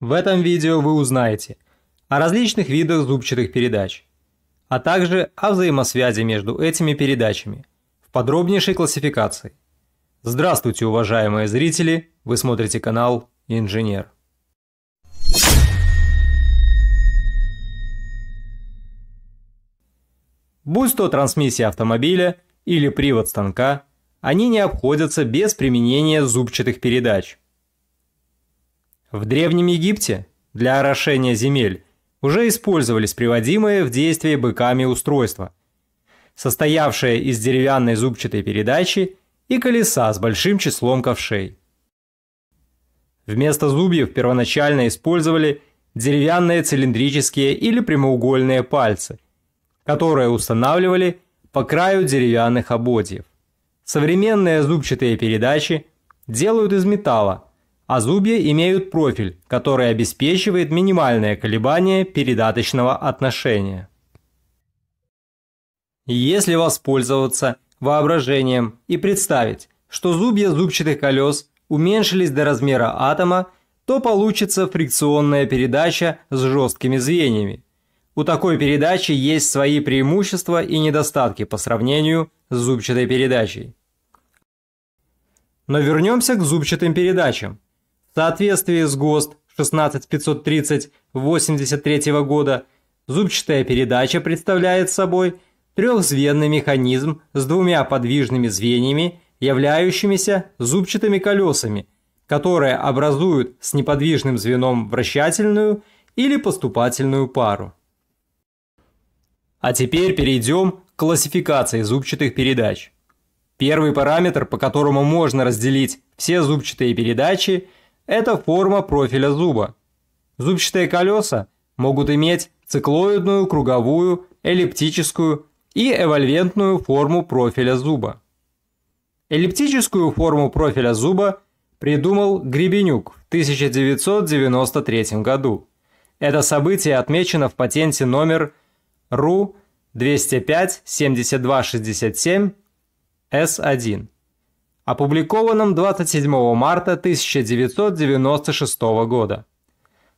В этом видео вы узнаете о различных видах зубчатых передач, а также о взаимосвязи между этими передачами в подробнейшей классификации. Здравствуйте, уважаемые зрители! Вы смотрите канал «Инженер». Будь то трансмиссия автомобиля или привод станка, они не обходятся без применения зубчатых передач. В Древнем Египте для орошения земель уже использовались приводимые в действие быками устройства, состоявшие из деревянной зубчатой передачи и колеса с большим числом ковшей. Вместо зубьев первоначально использовали деревянные цилиндрические или прямоугольные пальцы, которые устанавливали по краю деревянных ободьев. Современные зубчатые передачи делают из металла, а зубья имеют профиль, который обеспечивает минимальное колебание передаточного отношения. Если воспользоваться воображением и представить, что зубья зубчатых колес уменьшились до размера атома, то получится фрикционная передача с жесткими звеньями. У такой передачи есть свои преимущества и недостатки по сравнению с зубчатой передачей. Но вернемся к зубчатым передачам соответствии с ГОСТ 16530 83 года зубчатая передача представляет собой трехзвенный механизм с двумя подвижными звеньями, являющимися зубчатыми колесами, которые образуют с неподвижным звеном вращательную или поступательную пару. А теперь перейдем к классификации зубчатых передач. Первый параметр, по которому можно разделить все зубчатые передачи – это форма профиля зуба. Зубчатые колеса могут иметь циклоидную, круговую, эллиптическую и эвольвентную форму профиля зуба. Эллиптическую форму профиля зуба придумал Гребенюк в 1993 году. Это событие отмечено в патенте номер ru 205-7267-С1 опубликованном 27 марта 1996 года.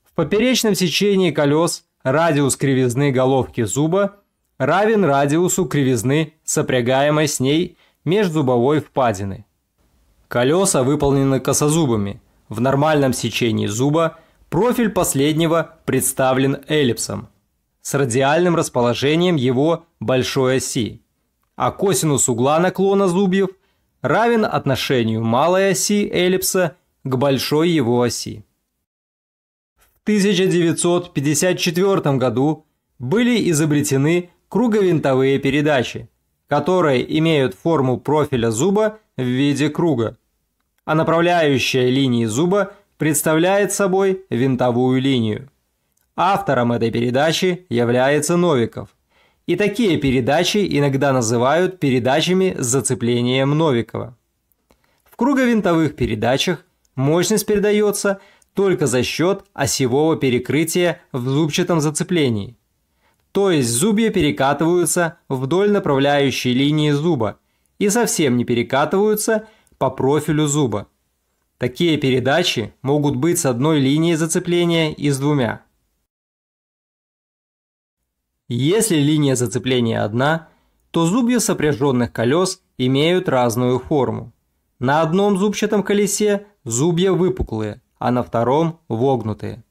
В поперечном сечении колес радиус кривизны головки зуба равен радиусу кривизны, сопрягаемой с ней межзубовой впадины. Колеса выполнены косозубами. В нормальном сечении зуба профиль последнего представлен эллипсом с радиальным расположением его большой оси, а косинус угла наклона зубьев – равен отношению малой оси эллипса к большой его оси. В 1954 году были изобретены круговинтовые передачи, которые имеют форму профиля зуба в виде круга, а направляющая линии зуба представляет собой винтовую линию. Автором этой передачи является Новиков – и такие передачи иногда называют передачами с зацеплением Новикова. В круговинтовых передачах мощность передается только за счет осевого перекрытия в зубчатом зацеплении. То есть зубья перекатываются вдоль направляющей линии зуба и совсем не перекатываются по профилю зуба. Такие передачи могут быть с одной линией зацепления и с двумя. Если линия зацепления одна, то зубья сопряженных колес имеют разную форму. На одном зубчатом колесе зубья выпуклые, а на втором – вогнутые.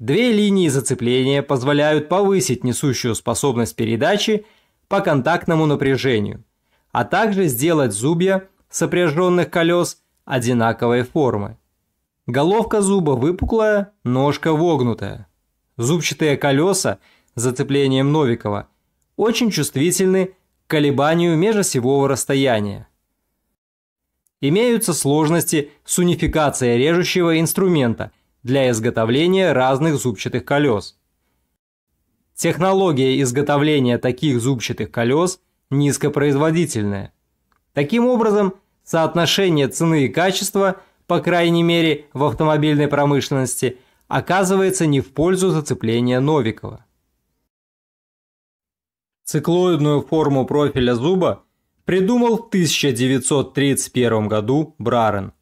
Две линии зацепления позволяют повысить несущую способность передачи по контактному напряжению, а также сделать зубья сопряженных колес одинаковой формы. Головка зуба выпуклая, ножка вогнутая. Зубчатые колеса – зацеплением Новикова, очень чувствительны к колебанию межосевого расстояния. Имеются сложности с унификацией режущего инструмента для изготовления разных зубчатых колес. Технология изготовления таких зубчатых колес низкопроизводительная. Таким образом, соотношение цены и качества, по крайней мере в автомобильной промышленности, оказывается не в пользу зацепления Новикова. Циклоидную форму профиля зуба придумал в 1931 году Брарен.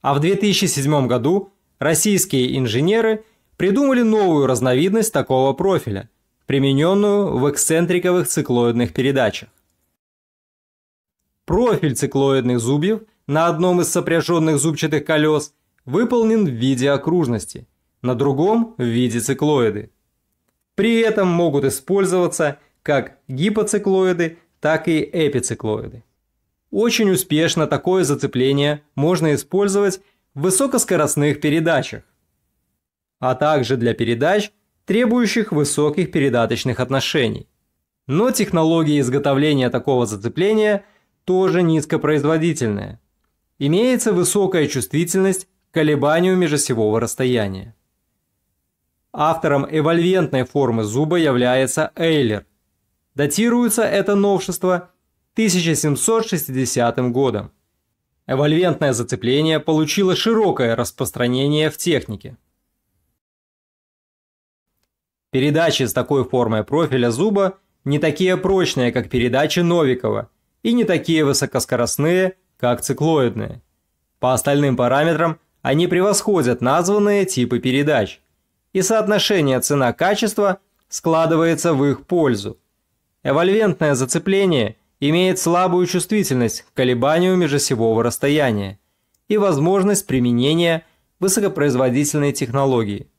А в 2007 году российские инженеры придумали новую разновидность такого профиля, примененную в эксцентриковых циклоидных передачах. Профиль циклоидных зубьев на одном из сопряженных зубчатых колес выполнен в виде окружности, на другом – в виде циклоиды. При этом могут использоваться – как гипоциклоиды, так и эпициклоиды. Очень успешно такое зацепление можно использовать в высокоскоростных передачах, а также для передач, требующих высоких передаточных отношений. Но технология изготовления такого зацепления тоже низкопроизводительная. Имеется высокая чувствительность к колебанию межосевого расстояния. Автором эвольвентной формы зуба является Эйлер, Датируется это новшество 1760 годом. Эвольвентное зацепление получило широкое распространение в технике. Передачи с такой формой профиля зуба не такие прочные, как передачи Новикова, и не такие высокоскоростные, как циклоидные. По остальным параметрам они превосходят названные типы передач, и соотношение цена-качество складывается в их пользу – Эвольвентное зацепление имеет слабую чувствительность к колебанию межосевого расстояния и возможность применения высокопроизводительной технологии.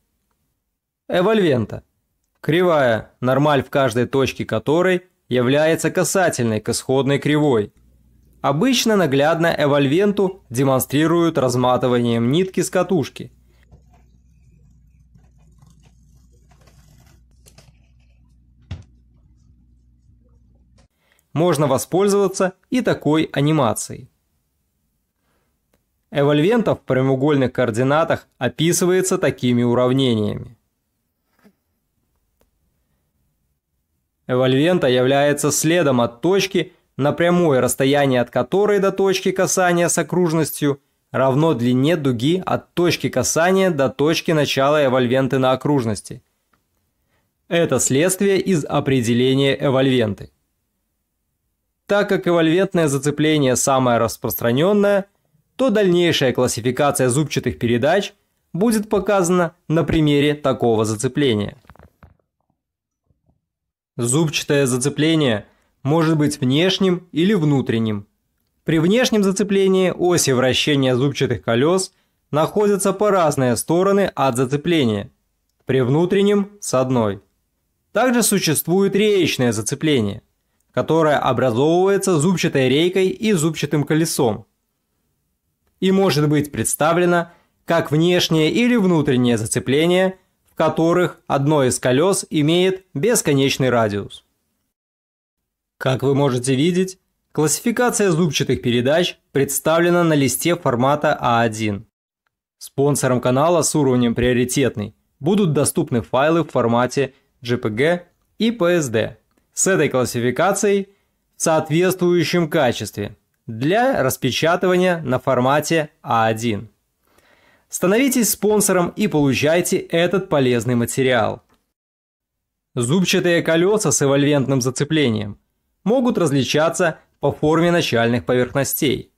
Эвольвента – кривая, нормаль в каждой точке которой является касательной к исходной кривой. Обычно наглядно эвольвенту демонстрируют разматыванием нитки с катушки – можно воспользоваться и такой анимацией. Эвольвента в прямоугольных координатах описывается такими уравнениями. Эвольвента является следом от точки, на прямое расстояние от которой до точки касания с окружностью равно длине дуги от точки касания до точки начала эвольвенты на окружности. Это следствие из определения эвольвенты. Так как эвольветное зацепление самое распространенное, то дальнейшая классификация зубчатых передач будет показана на примере такого зацепления. Зубчатое зацепление может быть внешним или внутренним. При внешнем зацеплении оси вращения зубчатых колес находятся по разные стороны от зацепления, при внутреннем – с одной. Также существует реечное зацепление – которая образовывается зубчатой рейкой и зубчатым колесом и может быть представлена как внешнее или внутреннее зацепление, в которых одно из колес имеет бесконечный радиус. Как вы можете видеть, классификация зубчатых передач представлена на листе формата А1. Спонсором канала с уровнем «Приоритетный» будут доступны файлы в формате JPG и PSD с этой классификацией в соответствующем качестве для распечатывания на формате А1. Становитесь спонсором и получайте этот полезный материал. Зубчатые колеса с эвольвентным зацеплением могут различаться по форме начальных поверхностей.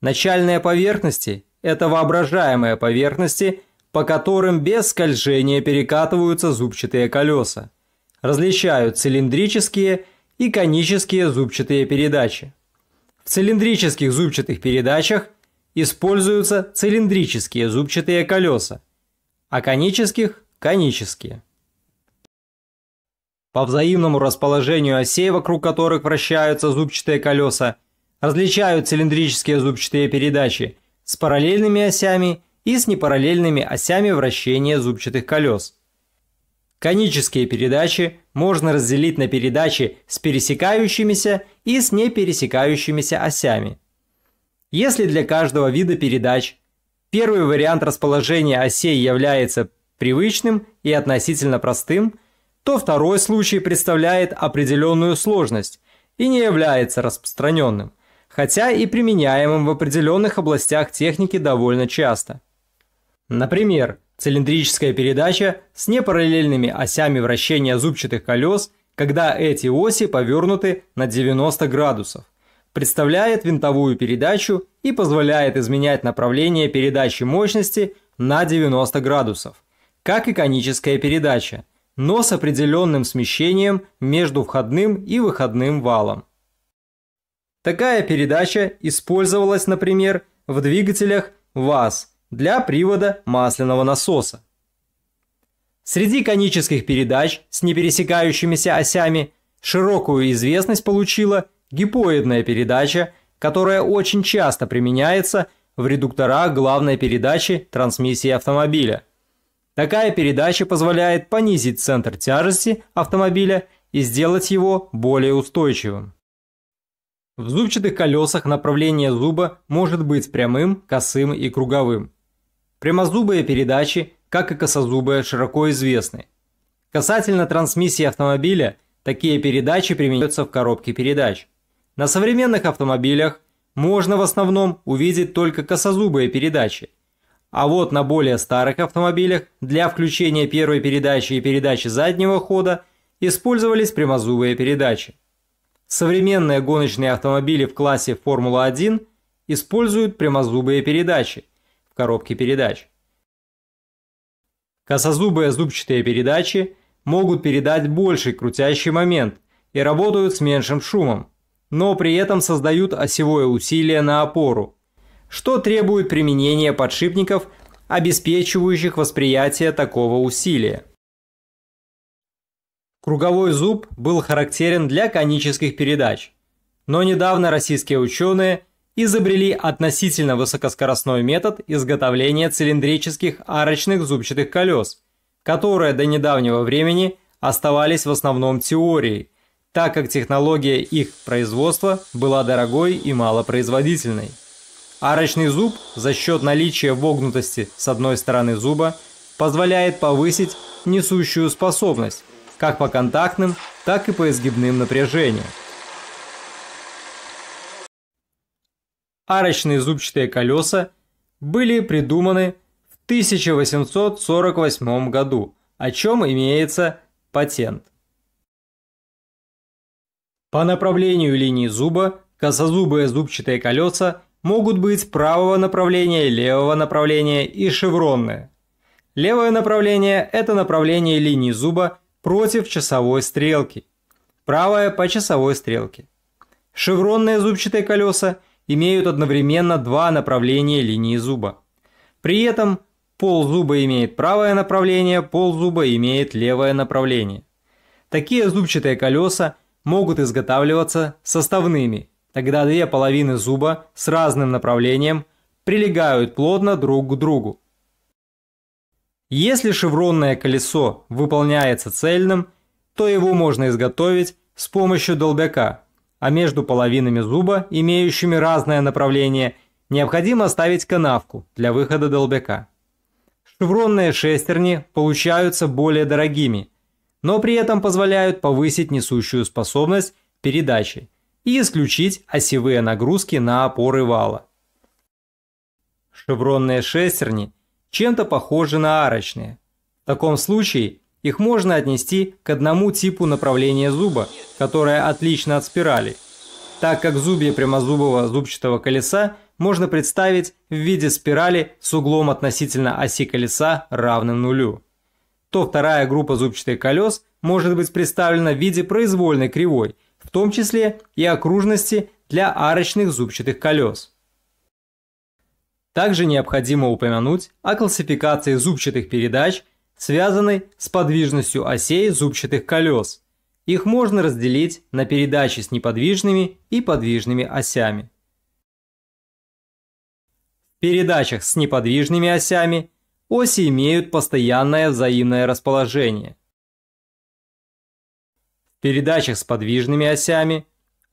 Начальные поверхности – это воображаемые поверхности, по которым без скольжения перекатываются зубчатые колеса – различают цилиндрические и конические зубчатые передачи. В цилиндрических зубчатых передачах используются цилиндрические зубчатые колеса, а конических – конические. По взаимному расположению осей, вокруг которых вращаются зубчатые колеса, различают цилиндрические зубчатые передачи с параллельными осями и с непараллельными осями вращения зубчатых колес – Конические передачи можно разделить на передачи с пересекающимися и с непересекающимися осями. Если для каждого вида передач первый вариант расположения осей является привычным и относительно простым, то второй случай представляет определенную сложность и не является распространенным, хотя и применяемым в определенных областях техники довольно часто. Например, Цилиндрическая передача с непараллельными осями вращения зубчатых колес, когда эти оси повернуты на 90 градусов, представляет винтовую передачу и позволяет изменять направление передачи мощности на 90 градусов, как и коническая передача, но с определенным смещением между входным и выходным валом. Такая передача использовалась, например, в двигателях ВАЗ для привода масляного насоса. Среди конических передач с непересекающимися осями широкую известность получила гипоидная передача, которая очень часто применяется в редукторах главной передачи трансмиссии автомобиля. Такая передача позволяет понизить центр тяжести автомобиля и сделать его более устойчивым. В зубчатых колесах направление зуба может быть прямым, косым и круговым. Прямозубые передачи, как и косозубые, широко известны. Касательно трансмиссии автомобиля, такие передачи применяются в коробке передач. На современных автомобилях можно в основном увидеть только косозубые передачи. А вот на более старых автомобилях для включения первой передачи и передачи заднего хода использовались прямозубые передачи. Современные гоночные автомобили в классе Формула-1 используют прямозубые передачи, коробки передач. Косозубые зубчатые передачи могут передать больший крутящий момент и работают с меньшим шумом, но при этом создают осевое усилие на опору, что требует применения подшипников, обеспечивающих восприятие такого усилия. Круговой зуб был характерен для конических передач, но недавно российские ученые – изобрели относительно высокоскоростной метод изготовления цилиндрических арочных зубчатых колес, которые до недавнего времени оставались в основном теорией, так как технология их производства была дорогой и малопроизводительной. Арочный зуб за счет наличия вогнутости с одной стороны зуба позволяет повысить несущую способность как по контактным, так и по изгибным напряжениям. арочные зубчатые колеса были придуманы в 1848 году, о чем имеется патент. По направлению линии зуба косозубые зубчатые колеса могут быть правого направления, левого направления и шевронные. Левое направление – это направление линии зуба против часовой стрелки, правое – по часовой стрелке. Шевронные зубчатые колеса – имеют одновременно два направления линии зуба. При этом пол зуба имеет правое направление, пол зуба имеет левое направление. Такие зубчатые колеса могут изготавливаться составными, тогда две половины зуба с разным направлением прилегают плотно друг к другу. Если шевронное колесо выполняется цельным, то его можно изготовить с помощью долбяка – а между половинами зуба, имеющими разное направление, необходимо оставить канавку для выхода долбяка. Шевронные шестерни получаются более дорогими, но при этом позволяют повысить несущую способность передачи и исключить осевые нагрузки на опоры вала. Шевронные шестерни чем-то похожи на арочные. В таком случае их можно отнести к одному типу направления зуба, которое отлично от спирали. Так как зубья прямозубого зубчатого колеса можно представить в виде спирали с углом относительно оси колеса равным нулю, то вторая группа зубчатых колес может быть представлена в виде произвольной кривой, в том числе и окружности для арочных зубчатых колес. Также необходимо упомянуть о классификации зубчатых передач связанной с подвижностью осей зубчатых колес. Их можно разделить на передачи с неподвижными и подвижными осями. В передачах с неподвижными осями оси имеют постоянное взаимное расположение. В передачах с подвижными осями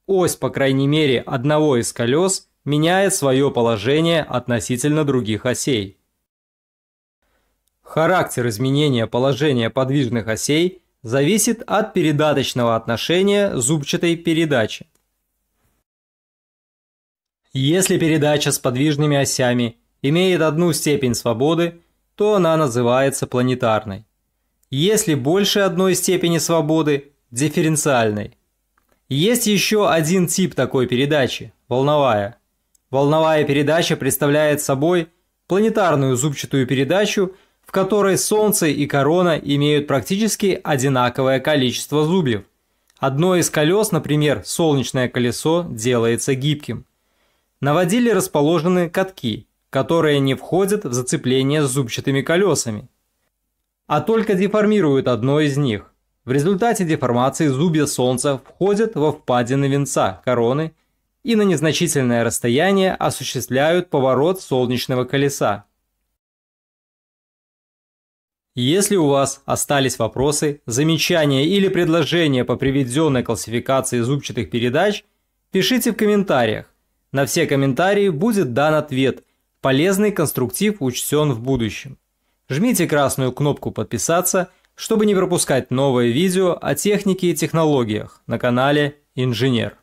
ось, по крайней мере, одного из колес меняет свое положение относительно других осей. Характер изменения положения подвижных осей зависит от передаточного отношения зубчатой передачи. Если передача с подвижными осями имеет одну степень свободы, то она называется планетарной. Если больше одной степени свободы – дифференциальной. Есть еще один тип такой передачи – волновая. Волновая передача представляет собой планетарную зубчатую передачу – в которой солнце и корона имеют практически одинаковое количество зубьев. Одно из колес, например, солнечное колесо, делается гибким. На водиле расположены катки, которые не входят в зацепление с зубчатыми колесами, а только деформируют одно из них. В результате деформации зубья Солнца входят во впадины венца короны и на незначительное расстояние осуществляют поворот солнечного колеса, если у вас остались вопросы, замечания или предложения по приведенной классификации зубчатых передач, пишите в комментариях. На все комментарии будет дан ответ. Полезный конструктив учтен в будущем. Жмите красную кнопку «Подписаться», чтобы не пропускать новые видео о технике и технологиях на канале «Инженер».